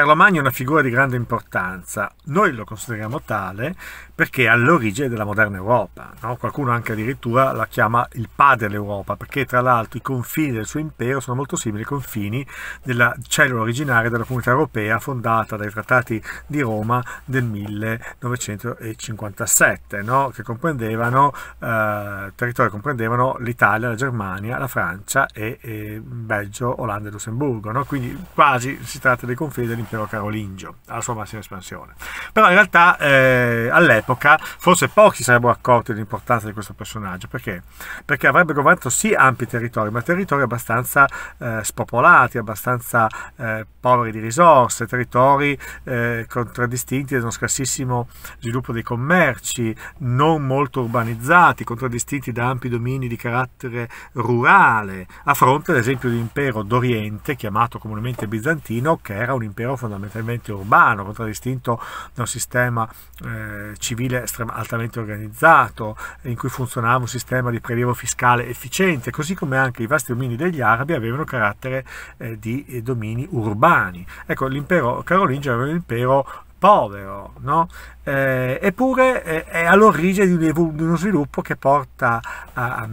Carlo Magno è una figura di grande importanza, noi lo consideriamo tale perché è all'origine della moderna Europa, no? qualcuno anche addirittura la chiama il padre dell'Europa perché tra l'altro i confini del suo impero sono molto simili ai confini della cellula originaria della comunità europea fondata dai trattati di Roma del 1957 no? che comprendevano, eh, territori comprendevano l'Italia, la Germania, la Francia e, e Belgio, Olanda e Lussemburgo, no? quindi quasi si tratta dei confini dell'impero impero carolingio alla sua massima espansione. Però in realtà eh, all'epoca forse pochi sarebbero accorti dell'importanza di questo personaggio, perché? Perché avrebbe governato sì ampi territori, ma territori abbastanza eh, spopolati, abbastanza eh, poveri di risorse, territori eh, contraddistinti da uno scarsissimo sviluppo dei commerci, non molto urbanizzati, contraddistinti da ampi domini di carattere rurale, a fronte ad esempio di un impero d'Oriente, chiamato comunemente bizantino, che era un impero fondamentalmente urbano, contraddistinto da un sistema eh, civile altamente organizzato, in cui funzionava un sistema di prelievo fiscale efficiente, così come anche i vasti domini degli arabi avevano carattere eh, di eh, domini urbani. Ecco, l'impero carolingio era un impero povero, no? eh, eppure eh, è, all'origine di, un di, uno sviluppo che porta a,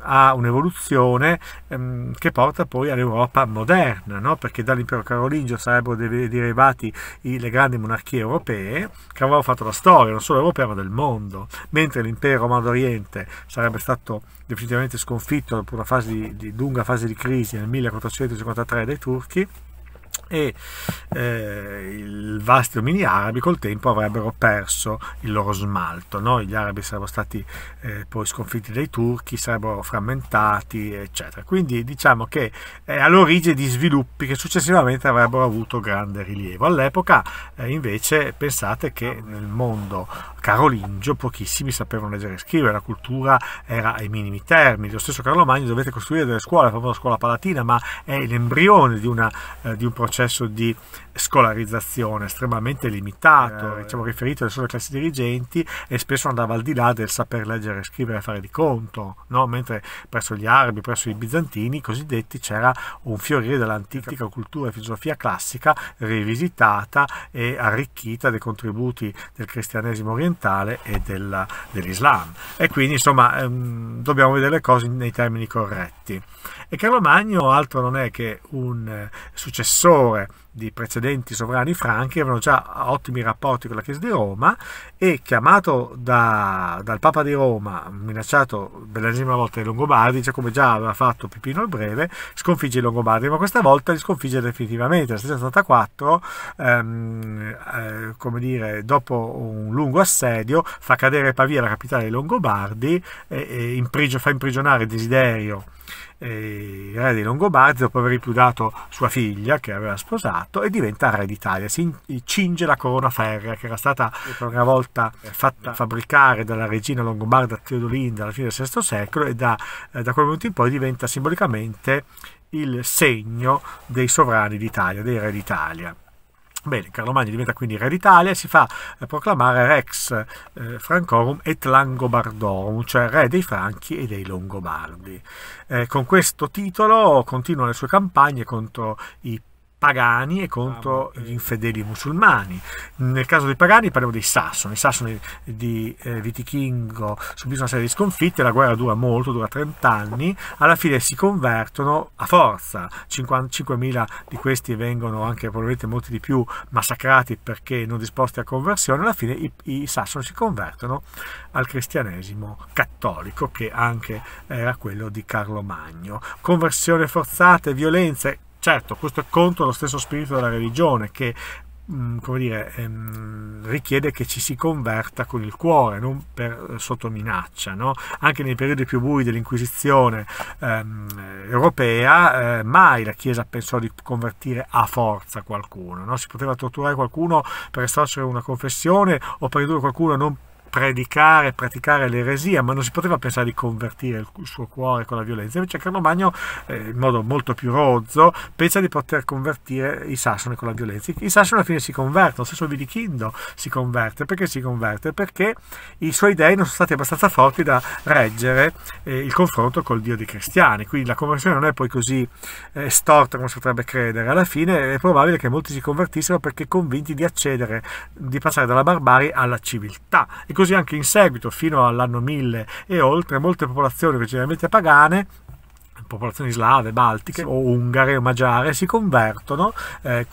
a un'evoluzione ehm, che porta poi all'Europa moderna, no? perché dall'impero carolingio sarebbero derivati i, le grandi monarchie europee che avevano fatto la storia, non solo europea ma del mondo, mentre l'impero Romano d'Oriente sarebbe stato definitivamente sconfitto dopo una fase di, di lunga fase di crisi nel 1453 dai turchi e eh, i vasti domini arabi col tempo avrebbero perso il loro smalto, no? gli arabi sarebbero stati eh, poi sconfitti dai turchi, sarebbero frammentati, eccetera. Quindi diciamo che è all'origine di sviluppi che successivamente avrebbero avuto grande rilievo. All'epoca eh, invece pensate che nel mondo carolingio pochissimi sapevano leggere e scrivere, la cultura era ai minimi termini. Lo stesso Carlo Magno dovete costruire delle scuole, la famosa scuola palatina, ma è l'embrione di, una, eh, di un processo di scolarizzazione estremamente limitato, eh, diciamo riferito alle sole classi dirigenti e spesso andava al di là del saper leggere, scrivere e fare di conto, no? mentre presso gli arabi, presso i bizantini cosiddetti c'era un fiorire dell'antica cultura e filosofia classica rivisitata e arricchita dai contributi del cristianesimo orientale occidentale e della, dell'Islam. E quindi insomma ehm, dobbiamo vedere le cose nei termini corretti. E Carlo Magno altro non è che un eh, successore di precedenti sovrani franchi avevano già ottimi rapporti con la Chiesa di Roma e chiamato da, dal Papa di Roma, minacciato per l'ennesima volta dai Longobardi, cioè come già aveva fatto Pipino il Breve, sconfigge i Longobardi, ma questa volta li sconfigge definitivamente. Nel 684, ehm, eh, come dire, dopo un lungo assedio, fa cadere Pavia, la capitale dei Longobardi, e, e imprigio, fa imprigionare Desiderio il re dei Longobardi, dopo aver ripudato sua figlia che aveva sposato e diventa re d'Italia. Si cinge la corona ferrea che era stata per una volta eh, fatta fabbricare dalla regina longobarda Teodolinda alla fine del VI secolo e da, eh, da quel momento in poi diventa simbolicamente il segno dei sovrani d'Italia, dei re d'Italia. Bene, Carlo Magno diventa quindi re d'Italia e si fa eh, proclamare rex eh, francorum et langobardorum, cioè re dei Franchi e dei Longobardi. Eh, con questo titolo continua le sue campagne contro i pagani e ah, contro gli eh. infedeli musulmani. Nel caso dei pagani parliamo dei sassoni, i sassoni di eh, Vitichingo subiscono una serie di sconfitte, la guerra dura molto, dura 30 anni, alla fine si convertono a forza, 5.000 di questi vengono anche probabilmente molti di più massacrati perché non disposti a conversione, alla fine i, i sassoni si convertono al cristianesimo cattolico che anche era quello di Carlo Magno. Conversione forzate, violenze, Certo, questo è contro lo stesso spirito della religione che mm, come dire, ehm, richiede che ci si converta con il cuore, non per, eh, sotto minaccia. No? Anche nei periodi più bui dell'Inquisizione ehm, europea, eh, mai la Chiesa pensò di convertire a forza qualcuno. No? Si poteva torturare qualcuno per estorcere una confessione o per indurre qualcuno a non predicare, praticare l'eresia, ma non si poteva pensare di convertire il suo cuore con la violenza. Invece Carlo Magno, eh, in modo molto più rozzo, pensa di poter convertire i sassoni con la violenza. I sassoni alla fine si convertono, stesso Vitichindo si converte. Perché si converte? Perché i suoi dei non sono stati abbastanza forti da reggere eh, il confronto col Dio dei cristiani. Quindi la conversione non è poi così eh, storta come si potrebbe credere. Alla fine è probabile che molti si convertissero perché convinti di accedere, di passare dalla barbarie alla civiltà. E così Così anche in seguito, fino all'anno 1000 e oltre, molte popolazioni originariamente pagane popolazioni slave, baltiche o ungare o magiare si convertono eh,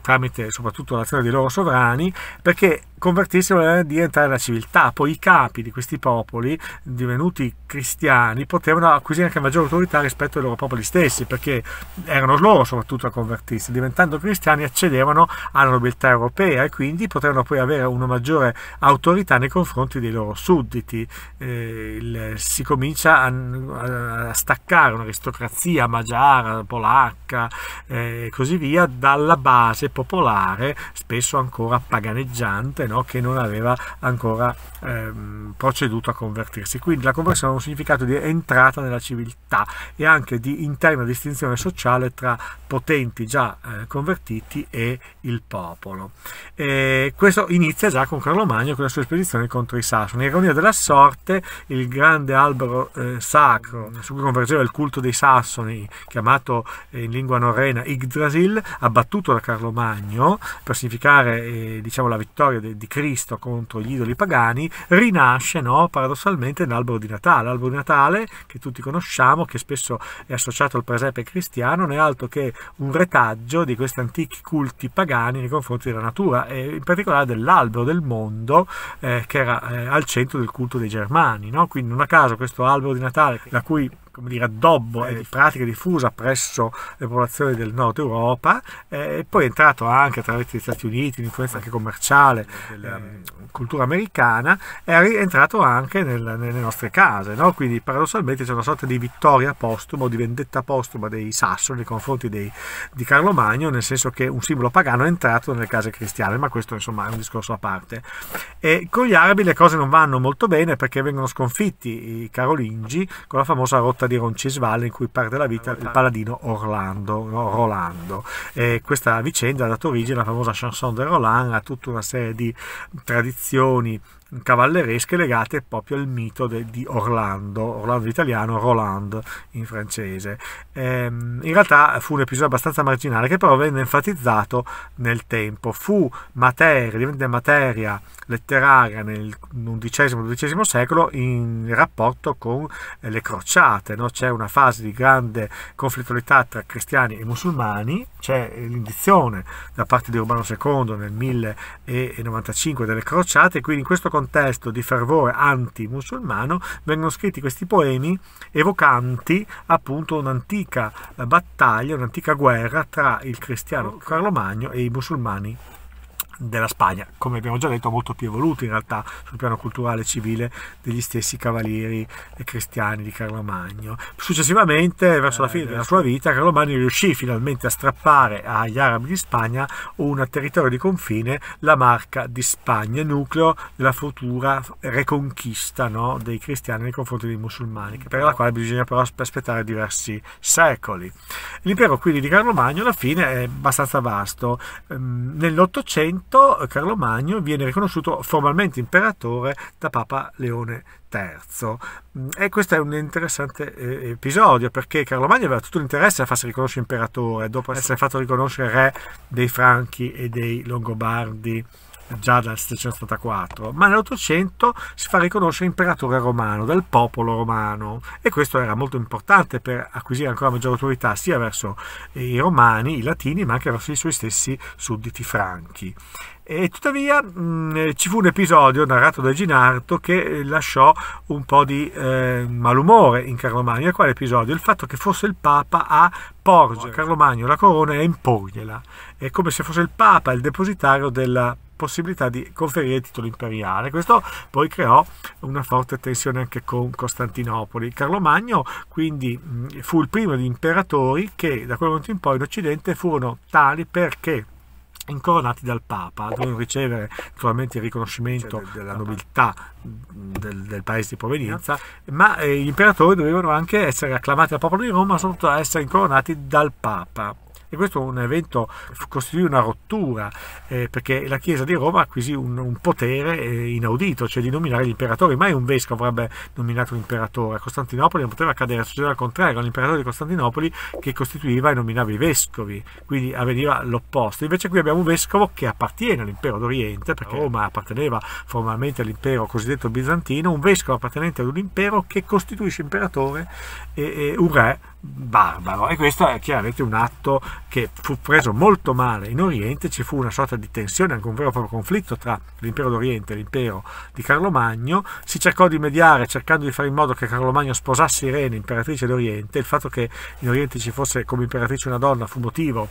tramite soprattutto l'azione dei loro sovrani perché convertissero voleva dire entrare nella civiltà poi i capi di questi popoli divenuti cristiani potevano acquisire anche maggiore autorità rispetto ai loro popoli stessi perché erano loro soprattutto a convertirsi diventando cristiani accedevano alla nobiltà europea e quindi potevano poi avere una maggiore autorità nei confronti dei loro sudditi eh, il, si comincia a, a staccare un'aristocrazia magiara, polacca eh, e eh, così via, dalla base popolare, spesso ancora paganeggiante, no? che non aveva ancora ehm, proceduto a convertirsi. Quindi la conversione ha un significato di entrata nella civiltà e anche di interna distinzione sociale tra potenti già eh, convertiti e il popolo. E questo inizia già con Carlo Magno con la sua spedizione contro i Sassoni. Ironia della sorte, il grande albero eh, sacro su cui convergeva il culto culto dei Sassoni, chiamato eh, in lingua norrena Yggdrasil, abbattuto da Carlo Magno per significare eh, diciamo, la vittoria de, di Cristo contro gli idoli pagani, rinasce no, paradossalmente l'albero di Natale. L'albero di Natale che tutti conosciamo, che spesso è associato al presepe cristiano, non è altro che un retaggio di questi antichi culti pagani nei confronti della natura e in particolare dell'albero del mondo eh, che era eh, al centro del culto dei Germani. No? Quindi non a caso questo albero di Natale, la cui come dire, addobbo e di pratica diffusa presso le popolazioni del nord Europa eh, e poi è entrato anche attraverso gli Stati Uniti, un'influenza anche commerciale della ehm, cultura americana, è entrato anche nel, nelle nostre case, no? quindi paradossalmente c'è una sorta di vittoria postuma o di vendetta postuma dei Sassoni nei confronti dei, di Carlo Magno, nel senso che un simbolo pagano è entrato nelle case cristiane, ma questo insomma è un discorso a parte. E con gli arabi le cose non vanno molto bene perché vengono sconfitti i carolingi con la famosa rotta città di Roncesvalles in cui perde la vita il paladino Orlando, no? Rolando. E questa vicenda ha dato origine alla famosa chanson de Roland, a tutta una serie di tradizioni cavalleresche legate proprio al mito de, di Orlando, Orlando italiano, Roland in francese. Ehm, in realtà fu un episodio abbastanza marginale che però venne enfatizzato nel tempo, fu materia, divenne materia letteraria nel XI-XII secolo in rapporto con eh, le crociate, no? c'è una fase di grande conflittualità tra cristiani e musulmani, c'è l'indizione da parte di Urbano II nel 1095 delle crociate, quindi in questo contesto di fervore anti-musulmano vengono scritti questi poemi evocanti appunto un'antica battaglia, un'antica guerra tra il cristiano Carlo Magno e i musulmani della Spagna, come abbiamo già detto, molto più evoluti in realtà sul piano culturale e civile degli stessi cavalieri cristiani di Carlo Magno. Successivamente, verso la eh, fine della sua vita, Carlo Magno riuscì finalmente a strappare agli arabi di Spagna un territorio di confine, la Marca di Spagna, nucleo della futura reconquista no, dei cristiani nei confronti dei musulmani, per la quale bisogna però aspettare diversi secoli. L'impero quindi di Carlo Magno alla fine è abbastanza vasto. Ehm, Nell'Ottocento fatto, eh, Carlo Magno viene riconosciuto formalmente imperatore da Papa Leone III. Mm, e questo è un interessante eh, episodio perché Carlo Magno aveva tutto l'interesse a farsi riconoscere imperatore dopo eh essere fatto riconoscere re dei Franchi e dei Longobardi già dal 734, ma nell'800 si fa riconoscere imperatore romano, del popolo romano, e questo era molto importante per acquisire ancora maggiore autorità sia verso i romani, i latini, ma anche verso i suoi stessi sudditi franchi. E tuttavia mh, ci fu un episodio narrato da Ginardo che eh, lasciò un po' di eh, malumore in Carlo Carlomagno. Quale episodio? Il fatto che fosse il Papa a porgere a Carlo Magno la corona e imporgliela. È come se fosse il Papa il depositario della possibilità di conferire il titolo imperiale. Questo poi creò una forte tensione anche con Costantinopoli. Carlo Magno quindi fu il primo degli imperatori che da quel momento in poi in Occidente furono tali perché incoronati dal Papa, dovevano ricevere naturalmente il riconoscimento cioè, della nobiltà del, del, paese di provenienza, ma eh, gli imperatori dovevano anche essere acclamati dal popolo di Roma, soprattutto essere incoronati dal Papa. E questo è un evento costituì una rottura, eh, perché la Chiesa di Roma acquisì un, un potere eh, inaudito, cioè di nominare gli imperatori. Mai un vescovo avrebbe nominato un imperatore. A Costantinopoli non poteva accadere, succedeva al contrario, l'imperatore di Costantinopoli che costituiva e nominava i vescovi, quindi avveniva l'opposto. Invece qui abbiamo un vescovo che appartiene all'impero d'Oriente, perché Roma apparteneva formalmente all'impero cosiddetto bizantino, un vescovo appartenente ad un impero che costituisce imperatore e, e un re barbaro e questo è chiaramente un atto che fu preso molto male in Oriente, ci fu una sorta di tensione, anche un vero e proprio conflitto tra l'impero d'Oriente e l'impero di Carlo Magno, si cercò di mediare cercando di fare in modo che Carlo Magno sposasse Irene, imperatrice d'Oriente, il fatto che in Oriente ci fosse come imperatrice una donna fu motivo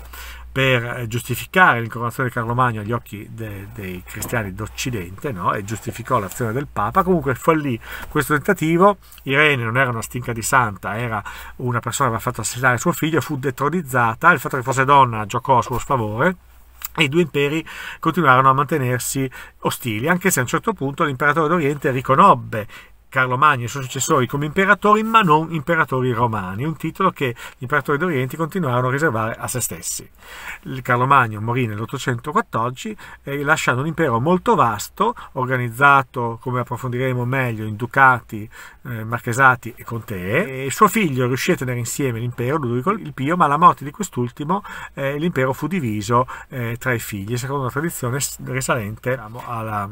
per eh, giustificare l'incoronazione di Carlo Magno agli occhi de, dei cristiani d'Occidente no? e giustificò l'azione del Papa. Comunque fallì questo tentativo. Irene non era una stinca di santa, era una persona che aveva fatto assassinare suo figlio, fu detronizzata. Il fatto che fosse donna giocò a suo sfavore i due imperi continuarono a mantenersi ostili, anche se a un certo punto l'imperatore d'Oriente riconobbe Carlo Magno e i suoi successori come imperatori, ma non imperatori romani, un titolo che gli imperatori d'Oriente continuarono a riservare a se stessi. Carlo Magno morì nell'814, eh, lasciando un impero molto vasto, organizzato, come approfondiremo meglio, in ducati, eh, marchesati e contee. E suo figlio riuscì a tenere insieme l'impero, Ludovico il Pio, ma alla morte di quest'ultimo eh, l'impero fu diviso tra i figli, secondo una tradizione risalente diciamo, alla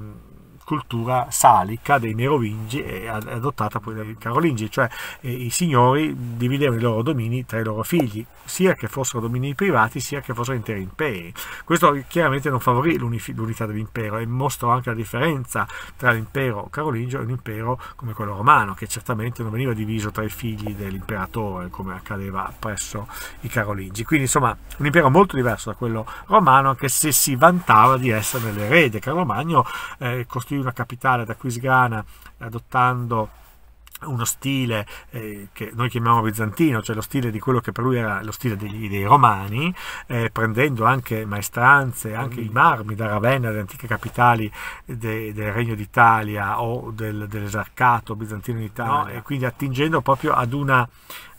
cultura salica dei Merovingi e adottata poi dai Carolingi, cioè i signori dividevano i loro domini tra i loro figli, sia che fossero domini privati sia che fossero interi imperi. Questo chiaramente non favorì l'unità dell'impero e mostrò anche la differenza tra l'impero carolingio e un impero come quello romano, che certamente non veniva diviso tra i figli dell'imperatore come accadeva presso i Carolingi. Quindi insomma un impero molto diverso da quello romano, anche se si vantava di essere l'erede. Carlo Magno eh, costruì anche una capitale da cui adottando uno stile eh, che noi chiamiamo bizantino, cioè lo stile di quello che per lui era lo stile dei, dei romani, eh, prendendo anche maestranze, anche i marmi da Ravenna, le antiche capitali de, del Regno d'Italia o del, dell'esarcato bizantino in Italia, no. Eh. e quindi attingendo proprio ad una,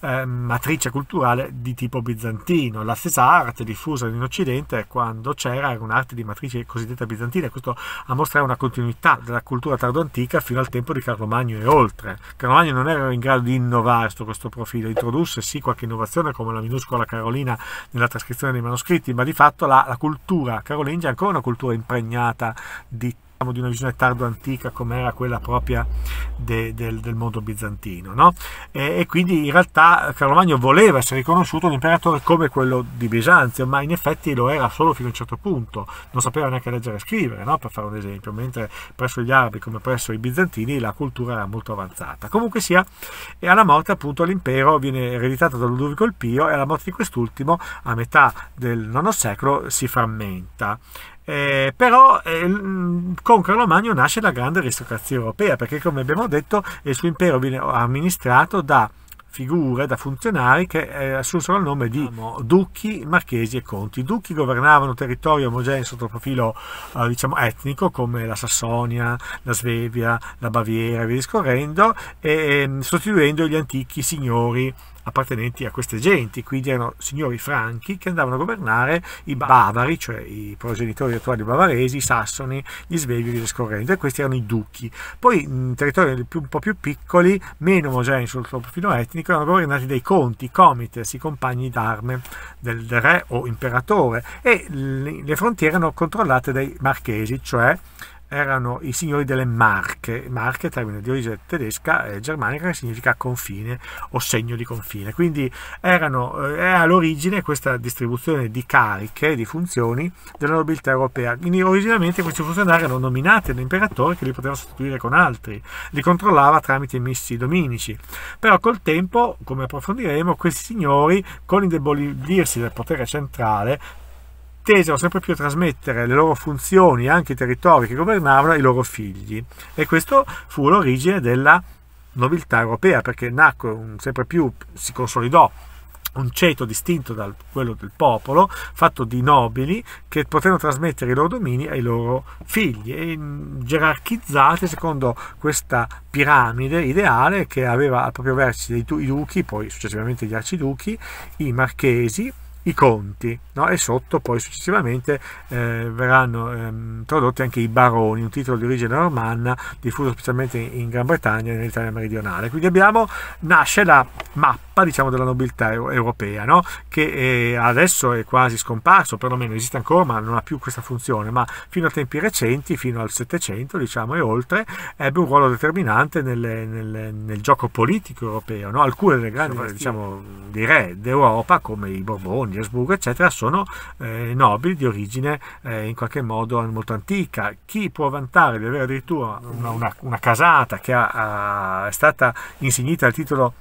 Ehm, matrice culturale di tipo bizantino. La stessa arte diffusa in Occidente quando c'era era un'arte di matrice cosiddetta bizantina, questo a mostrare una continuità della cultura tardoantica fino al tempo di Carlo Magno e oltre. Carlo Magno non era in grado di innovare su questo profilo, introdusse sì qualche innovazione come la minuscola Carolina nella trascrizione dei manoscritti, ma di fatto la, la cultura carolingia è ancora una cultura impregnata di di una visione tardo antica come era quella propria de, del, del, mondo bizantino. No? E, e, quindi in realtà Carlo Magno voleva essere riconosciuto un imperatore come quello di Bisanzio, ma in effetti lo era solo fino a un certo punto, non sapeva neanche leggere e scrivere, no? per fare un esempio, mentre presso gli arabi come presso i bizantini la cultura era molto avanzata. Comunque sia, e alla morte appunto l'impero viene ereditato da Ludovico il Pio e alla morte di quest'ultimo a metà del IX secolo si frammenta. Eh, però eh, mm, con Carlo Magno nasce la grande aristocrazia europea perché come abbiamo detto il suo impero viene amministrato da figure, da funzionari che eh, assunsero il nome di duchi, marchesi e conti. I duchi governavano territori omogenei sotto il profilo eh, diciamo, etnico come la Sassonia, la Svevia, la Baviera e via discorrendo, e, ehm, sostituendo gli antichi signori appartenenti a queste genti, quindi erano signori franchi che andavano a governare i bavari, cioè i progenitori attuali bavaresi, i sassoni, gli svevi e via e questi erano i duchi. Poi in territori un po' più piccoli, meno omogenei sul suo profilo etnico, erano governati dai conti, i comites, i compagni d'arme del re o imperatore, e le frontiere erano controllate dai marchesi, cioè erano i signori delle Marche, Marche, termine di origine tedesca e eh, germanica, che significa confine o segno di confine. Quindi erano, eh, all'origine questa distribuzione di cariche, di funzioni della nobiltà europea. Quindi originalmente questi funzionari erano nominati dall'imperatore che li poteva sostituire con altri, li controllava tramite i missi dominici. Però col tempo, come approfondiremo, questi signori, con l'indebolirsi del potere centrale, attesero sempre più a trasmettere le loro funzioni anche i territori che governavano ai loro figli. E questo fu l'origine della nobiltà europea, perché nacque sempre più, si consolidò un ceto distinto da quello del popolo, fatto di nobili che potevano trasmettere i loro domini ai loro figli e mm, gerarchizzati secondo questa piramide ideale che aveva al proprio vertice i duchi, poi successivamente gli arciduchi, i marchesi, i conti no? e sotto poi successivamente eh, verranno ehm, tradotti anche i baroni, un titolo di origine normanna diffuso specialmente in, in Gran Bretagna e nell'Italia meridionale. Quindi abbiamo, nasce la mappa tappa diciamo, della nobiltà europea, no? che è, eh, adesso è quasi scomparso, perlomeno esiste ancora ma non ha più questa funzione, ma fino a tempi recenti, fino al Settecento diciamo, e oltre, ebbe un ruolo determinante nelle, nelle, nel gioco politico europeo. No? Alcune delle grandi diciamo, dei re d'Europa, come i Borboni, Asburgo, eccetera, sono eh, nobili di origine eh, in qualche modo molto antica. Chi può vantare di avere addirittura una, una, una casata che ha, ha, è stata insignita al titolo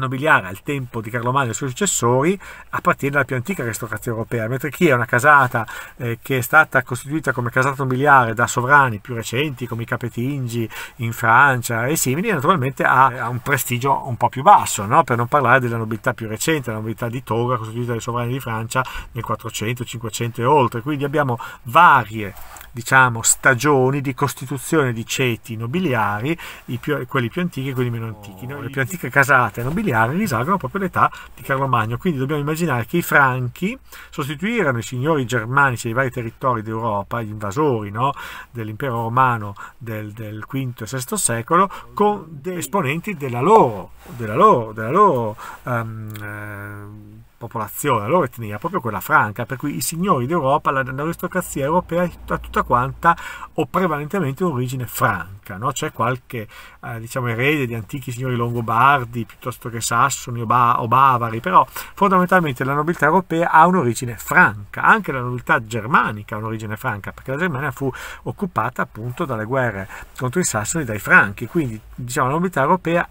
nobiliare al tempo di Carlo Magno e i suoi successori appartiene alla più antica aristocrazia europea, mentre chi è una casata eh, che è stata costituita come casata nobiliare da sovrani più recenti come i Capetingi in Francia e simili, naturalmente ha, ha un prestigio un po' più basso, no? per non parlare della nobiltà più recente, la nobiltà di Toga costituita dai sovrani di Francia nel 400, 500 e oltre, quindi abbiamo varie diciamo, stagioni di costituzione di ceti nobiliari, più, quelli più antichi e quelli meno antichi. No? Oh, Le più antiche casate nobiliari nobiliari risalgono proprio all'età di Carlo Magno, quindi dobbiamo immaginare che i franchi sostituirono i signori germanici dei vari territori d'Europa, gli invasori no? dell'impero romano del, del, V e VI secolo, con esponenti della loro, della loro, della loro um, eh, popolazione, la loro etnia, proprio quella franca, per cui i signori d'Europa, l'aristocrazia europea è tutta quanta o prevalentemente origine franca, no? c'è qualche eh, diciamo, erede di antichi signori longobardi piuttosto che sassoni o, ba o, bavari, però fondamentalmente la nobiltà europea ha un'origine franca, anche la nobiltà germanica ha un'origine franca, perché la Germania fu occupata appunto dalle guerre contro i sassoni dai franchi, quindi diciamo, la nobiltà europea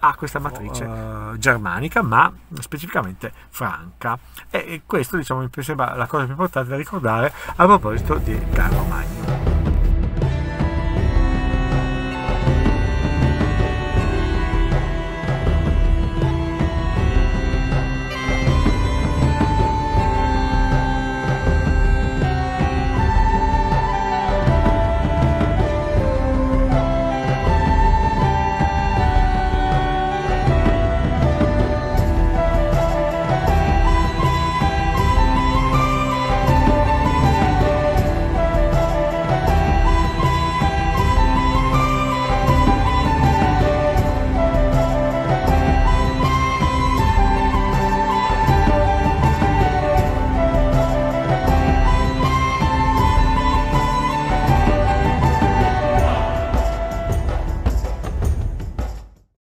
ha questa matrice uh, germanica, ma specificamente franca. E questo diciamo, mi sembra la cosa più importante da ricordare a proposito di Carlo Magno.